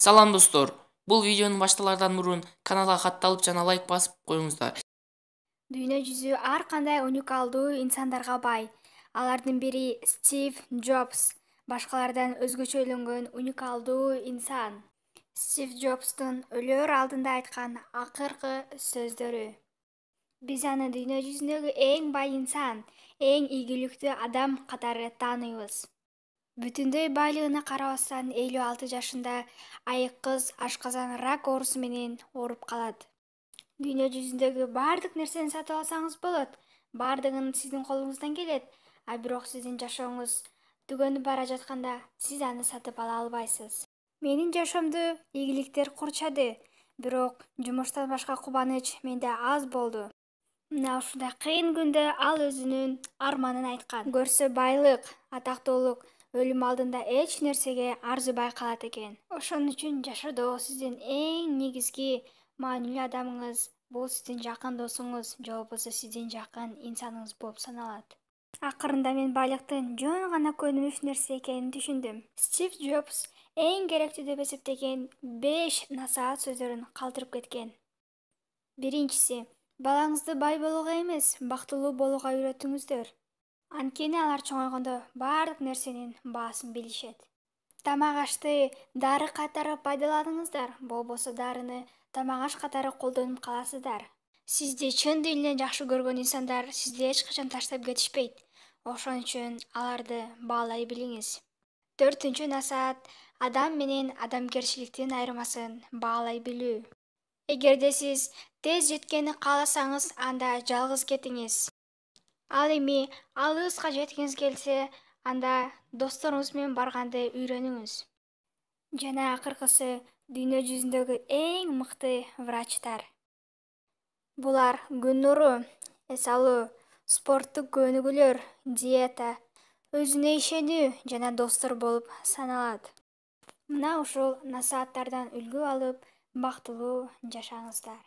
салам достор бул видеону башталардан мурун каналга катталып жана лайк басып коюңуздар дүйнө жүзү ар кандай уникалдуу инсандарга бай алардын бири стив джобс башкалардан өзгөчөлөнгөн уникалдуу инсан стив джобстун өлөр алдында айткан акыркы сөздөрү биз аны дүйнө жүзүндөгү эң бай инсан эң ийгиликтүү адам катары тааныйбыз бүтүндөй байлыгына карабастан элүү алты жашында айык кыз ашказан рак оорусу менен ооруп калат дүйнө жүзүндөгү баардык нерсени сатып алсаңыз болот баардыгы сиздин колуңуздан келет а бирок сиздин жашооңуз түгөнүп бара жатканда сиз аны сатып ала албайсыз менин жашоомду ийгиликтер курчады бирок жумуштан башка кубаныч менде аз болду мына ушундай кыйын күндө ал өзүнүн арманын айткан көрсө байлык атактуулук өлүм алдында эч нерсеге арзыбай калат экен ошон үчүн жашоодо сиздин эң негизги маанилүү адамыңыз бул сиздин жакын досуңуз же болбосо сиздин жакын инсаныңыз болуп саналат акырында мен байлыктын жөн гана көнүмүш нерсе экенин түшүндүм стив джобс эң керектүү деп эсептеген беш насаат сөздөрүн калтырып кеткен биринчиси балаңызды бай болууга эмес бактылуу болууга үйрөтүңүздөр анткени алар чоңойгондо баардык нерсенин баасын билишет тамак ашты дары катары пайдаланыңыздар болбосо дарыны тамак аш катары колдонуп каласыздар сизди чын дилинен жакшы көргөн инсандар сизди эч качан таштап кетишпейт ошон үчүн аларды баалай билиңиз төртүнчү насаат адам менен адамгерчиликтин айырмасын баалай билүү эгерде сиз тез жеткенди кааласаңыз анда жалгыз кетиңиз ал эми алыска жеткиңиз келсе анда досторуңуз менен барганды үйрөнүңүз жана акыркысы дүйнө жүзүндөгү эң мыкты врачтар булар күн нуру эс алуу спорттук көнүгүүлөр диета өзүнө ишенүү жана достор болуп саналат мына ушул насааттардан үлгү алып бактылуу жашаңыздар